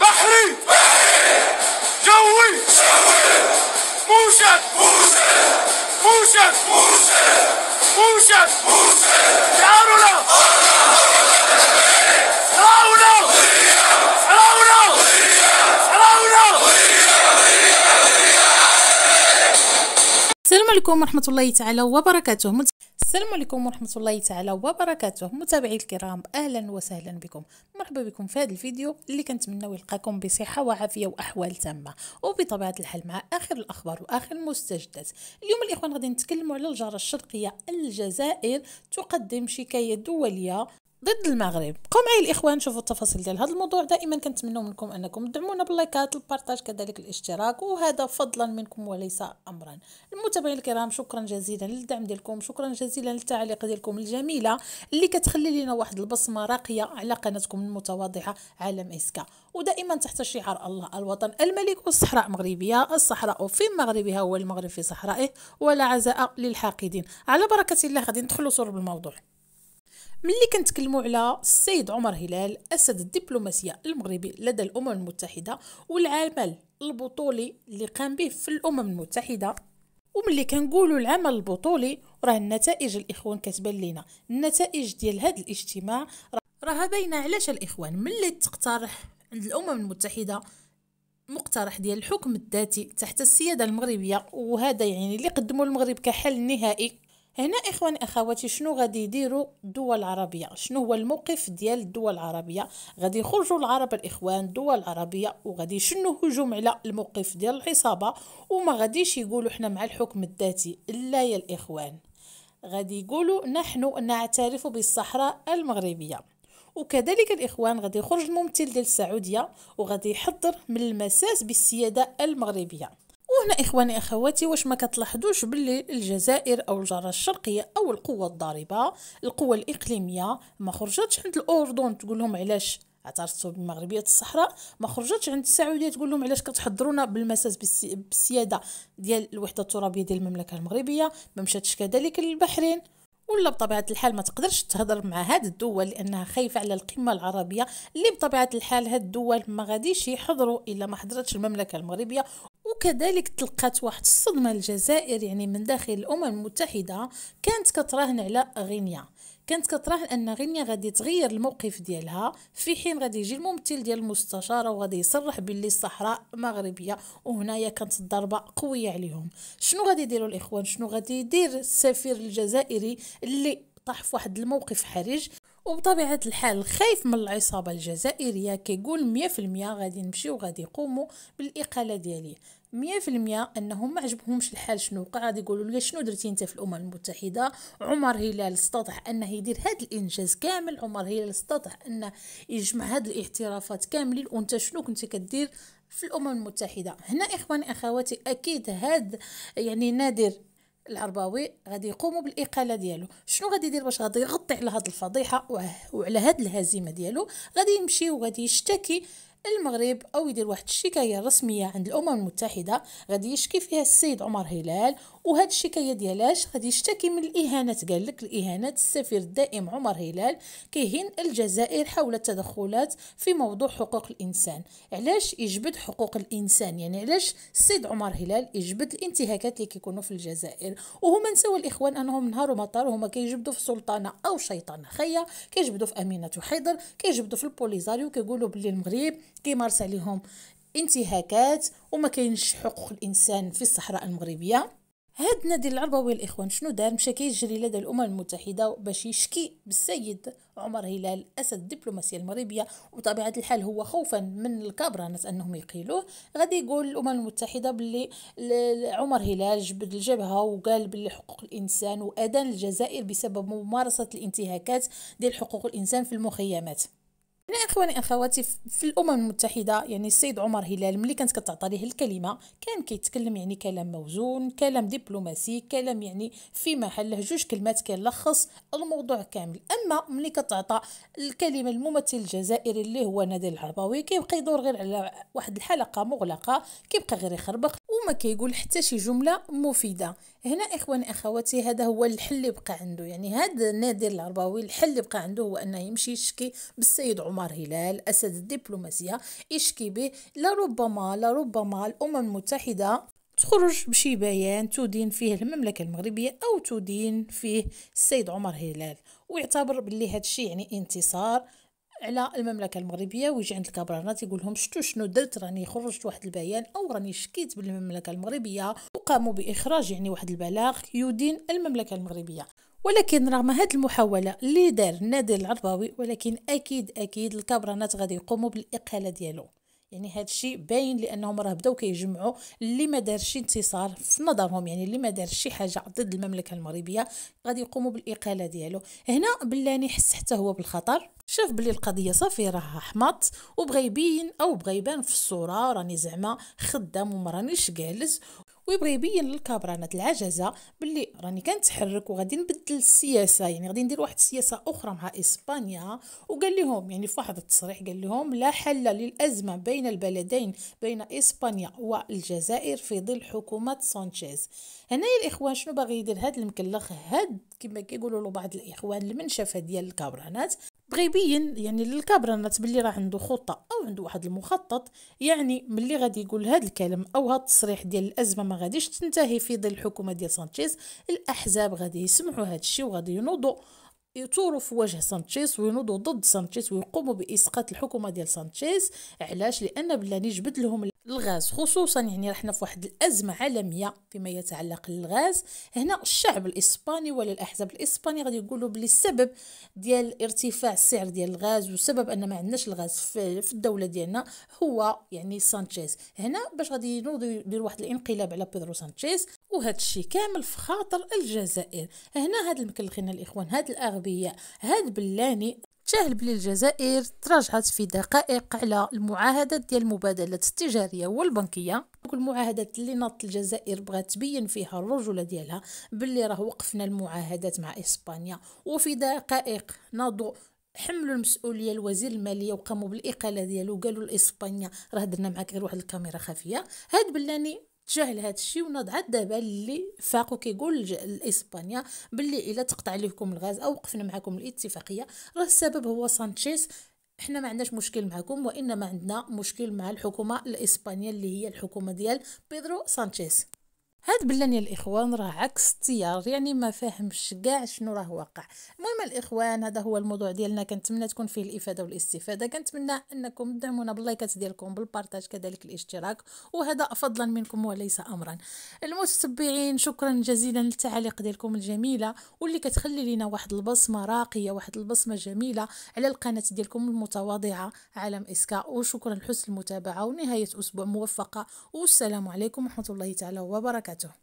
بحري جوي موشك موشك موشك السلام عليكم ورحمة الله تعالى وبركاته مت... السلام عليكم ورحمة الله تعالى وبركاته متابعي الكرام أهلا وسهلا بكم مرحبا بكم في هذا الفيديو اللي كنتمنى يلقاكم بصحة وعافية وأحوال تامة وبطبيعة الحال مع آخر الأخبار وآخر المستجدات اليوم الإخوان غادي نتكلموا على الجارة الشرقية الجزائر تقدم شكاية دولية ضد المغرب قوم معي الاخوان شوفوا التفاصيل ديال هذا الموضوع دائما كنتمنوا منكم انكم تدعمونا باللايكات البارتاج كذلك الاشتراك وهذا فضلا منكم وليس امرا المتابعين الكرام شكرا جزيلا للدعم ديالكم شكرا جزيلا للتعليق ديالكم الجميله اللي كتخلي لنا واحد البصمه راقيه على قناتكم المتواضعه عالم اسكا ودائما تحت شعار الله الوطن الملك والصحراء مغربيه الصحراء في مغربها والمغرب في صحرائه ولا عزاء للحاقدين على بركه الله غادي ندخلوا صور بالموضوع ملي كنتكلموا على السيد عمر هلال اسد الدبلوماسيه المغربي لدى الامم المتحده والعمل البطولي اللي قام به في الامم المتحده وملي كنقولوا العمل البطولي راه النتائج الاخوان كتبان لينا النتائج ديال هذا الاجتماع راه باينه علاش الاخوان ملي تقترح عند الامم المتحده مقترح ديال الحكم الذاتي تحت السياده المغربيه وهذا يعني اللي قدموا المغرب كحل نهائي هنا اخواني اخواتي شنو غادي يديروا الدول العربيه شنو هو الموقف ديال الدول العربيه غادي يخرجوا العرب الاخوان الدول العربيه وغادي يشنوا هجوم على الموقف ديال العصابه وما غاديش يقولوا حنا مع الحكم الذاتي لا يا الاخوان غادي يقولوا نحن نعترف بالصحراء المغربيه وكذلك الاخوان غادي يخرج الممثل ديال السعوديه وغادي يحضر من المساس بالسياده المغربيه وهنا إخواني أخواتي واش ما كتلاحظوش باللي الجزائر أو الجارة الشرقية أو القوة الضاربة القوة الإقليمية ما خرجتش عند الأردن تقول لهم علاش اعترفتوا بمغربيه الصحراء ما خرجتش عند السعوديه تقول لهم علاش كتحضرونا بالمساس بالسياده ديال الوحده الترابيه ديال المملكه المغربيه ما مشاتش كذلك للبحرين ولا بطبيعه الحال ما تقدرش تهضر مع هاد الدول لانها خايفه على القمه العربيه اللي بطبيعه الحال هاد الدول ما غاديش يحضروا الا ما حضرتش المملكه المغربيه وكذلك تلقات واحد الصدمة الجزائر يعني من داخل الأمم المتحدة كانت كتراهن على غينيا كانت كتراهن ان غينيا غادي تغير الموقف ديالها في حين غادي يجي الممثل ديال المستشاره وغادي يصرح باللي الصحراء مغربيه وهنايا كانت الضربه قويه عليهم شنو غادي يديروا الاخوان شنو غادي يدير السفير الجزائري اللي طاح في واحد الموقف حرج وبطبيعة الحال خايف من العصابة الجزائرية كيقول مية في المية غادي نمشيو غادي يقوموا بالإقالة ديالي مية في المية أنهم ما عجبهمش الحال شنو وقع غادي يقولوا لي شنو درتي انت في الأمم المتحدة عمر هلال استطاع أنه يدير هذا الإنجاز كامل عمر هلال استطاع أنه يجمع هاد الاعترافات كاملين وانت شنو كنت كدير في الأمم المتحدة هنا إخواني أخواتي أكيد هاد يعني نادر العرباوي غادي يقوموا بالاقاله ديالو شنو غادي يدير باش غادي يغطي على هاد الفضيحه وعلى هاد الهزيمه ديالو غادي يمشي وغادي يشتكي المغرب او يدير واحد الشكايه رسميه عند الامم المتحده غادي يشكي فيها السيد عمر هلال وهاد الشكايه ديالاش غادي يشتكي من الاهانات قال لك الاهانات السفير الدائم عمر هلال كيهن الجزائر حول التدخلات في موضوع حقوق الانسان علاش يجبد حقوق الانسان يعني علاش السيد عمر هلال يجبد الانتهاكات اللي كيكونوا في الجزائر وهما نساو الاخوان انهم نهار ومطار هما كيجبدوا في سلطانه او شيطانه خيا كيجبدوا في امينه حيدر كيجبدوا في البوليزاريو كيقولوا باللي المغرب كيمارس عليهم انتهاكات وما كاينش حقوق الانسان في الصحراء المغربيه هاد النادي العربوي الاخوان شنو دار مشى كيجري لدى الامم المتحده باش يشكي بالسيد عمر هلال اسد الدبلوماسيه المغربيه وبطبيعه الحال هو خوفا من الكابرانات انهم يقيلوه غادي يقول الامم المتحده باللي عمر هلال جبد الجبهه وقال باللي حقوق الانسان واذان الجزائر بسبب ممارسه الانتهاكات ديال حقوق الانسان في المخيمات يعني اخواني اخواتي في الامم المتحده يعني السيد عمر هلال ملي كانت كتعطى ليه الكلمه كان كيتكلم يعني كلام موزون كلام دبلوماسي كلام يعني في محله جوج كلمات كيلخص الموضوع كامل اما ملي كتعطى الكلمه الممثل الجزائري اللي هو نادر العرباوي كيبقى يدور غير على واحد الحلقه مغلقه كيبقى غير يخربق ما كيقول حتى شي جمله مفيده هنا اخوان اخواتي هذا هو الحل اللي بقى عنده يعني هذا نادر العرباوي الحل اللي بقى عنده هو انه يمشي يشكي بالسيد عمر هلال اسد الدبلوماسيه يشكي به لربما لربما الامم المتحده تخرج بشي بيان تدين فيه المملكه المغربيه او تدين فيه السيد عمر هلال ويعتبر بلي هذا الشيء يعني انتصار على المملكه المغربيه ويجي عند الكابرانات يقول لهم شتو شنو درت راني خرجت واحد البيان او راني شكيت بالمملكه المغربيه وقاموا باخراج يعني واحد البلاغ يدين المملكه المغربيه ولكن رغم هذه المحاولة اللي دار نادر العرباوي ولكن أكيد أكيد الكابرانات غادي يقوموا بالإقالة ديالو يعني هذا الشيء باين لانهم راه بداو كيجمعوا اللي ما دارش انتصار في نظرهم يعني اللي ما دارش شي حاجه ضد المملكه المغربيه غادي يقوموا بالاقاله ديالو هنا بلاني حس حتى هو بالخطر شاف بلي القضيه صافي راه حمط وبغى يبين او بغى يبان في الصوره راني زعما خدام ومرانيش جالس ويبغي يبين للكابرانات العجزه باللي راني كنتحرك وغادي نبدل السياسه يعني غادي ندير واحد السياسه اخرى مع اسبانيا وقال لهم يعني في واحد التصريح قال لهم لا حل للازمه بين البلدين بين اسبانيا والجزائر في ظل حكومه سانشيز هنايا الاخوان شنو باغي يدير هاد المكلخ هاد كما كيقولوا له بعض الاخوان المنشفه ديال الكابرانات بغى يبين يعني للكابرانات بلي راه عنده خطه او عنده واحد المخطط يعني ملي غادي يقول هذا الكلام او هذا التصريح ديال الازمه ما غاديش تنتهي في ظل الحكومه ديال سانشيز الاحزاب غادي يسمعوا هذا الشيء وغادي ينوضوا يثوروا في وجه سانشيز وينوضوا ضد سانشيز ويقوموا باسقاط الحكومه ديال سانشيز علاش لان بلاني جبد لهم الغاز خصوصا يعني رحنا في واحد الازمه عالميه فيما يتعلق الغاز هنا الشعب الاسباني ولا الاحزاب الاسباني غادي يقولوا بلي السبب ديال ارتفاع السعر ديال الغاز وسبب ان ما عندناش الغاز في, الدوله ديالنا هو يعني سانشيز هنا باش غادي ينوض يدير واحد الانقلاب على بيدرو سانشيز وهذا الشيء كامل في خاطر الجزائر هنا هاد المكلخين الاخوان هاد الاغبياء هاد بلاني شاهد بلي الجزائر تراجعت في دقائق على المعاهدات ديال المبادلات التجاريه والبنكيه دوك المعاهدات اللي نط الجزائر بغات تبين فيها الرجوله ديالها باللي راه وقفنا المعاهدات مع اسبانيا وفي دقائق ناضوا حملوا المسؤوليه لوزير الماليه وقاموا بالاقاله ديالو وقالوا لاسبانيا راه درنا معاك غير واحد الكاميرا خفيه هاد بلاني تجاهل هذا الشيء ونضع دابا اللي فاقوا كيقول لاسبانيا باللي الا تقطع لكم الغاز او وقفنا معكم الاتفاقيه راه السبب هو سانشيز احنا ما عندناش مشكل معكم وانما عندنا مشكل مع الحكومه الاسبانيه اللي هي الحكومه ديال بيدرو سانشيز هاد بلان يا الاخوان راه عكس التيار يعني ما فاهمش كاع شنو راه واقع المهم الاخوان هذا هو الموضوع ديالنا كنتمنى تكون فيه الافاده والاستفاده كنتمنى انكم تدعمونا باللايكات ديالكم بالبارتاج كذلك الاشتراك وهذا فضلا منكم وليس امرا المتتبعين شكرا جزيلا للتعاليق ديالكم الجميله واللي كتخلي لنا واحد البصمه راقيه واحد البصمه جميله على القناه ديالكم المتواضعه عالم اسكا وشكرا لحسن المتابعه ونهايه اسبوع موفقه والسلام عليكم ورحمه الله تعالى وبركاته hecho.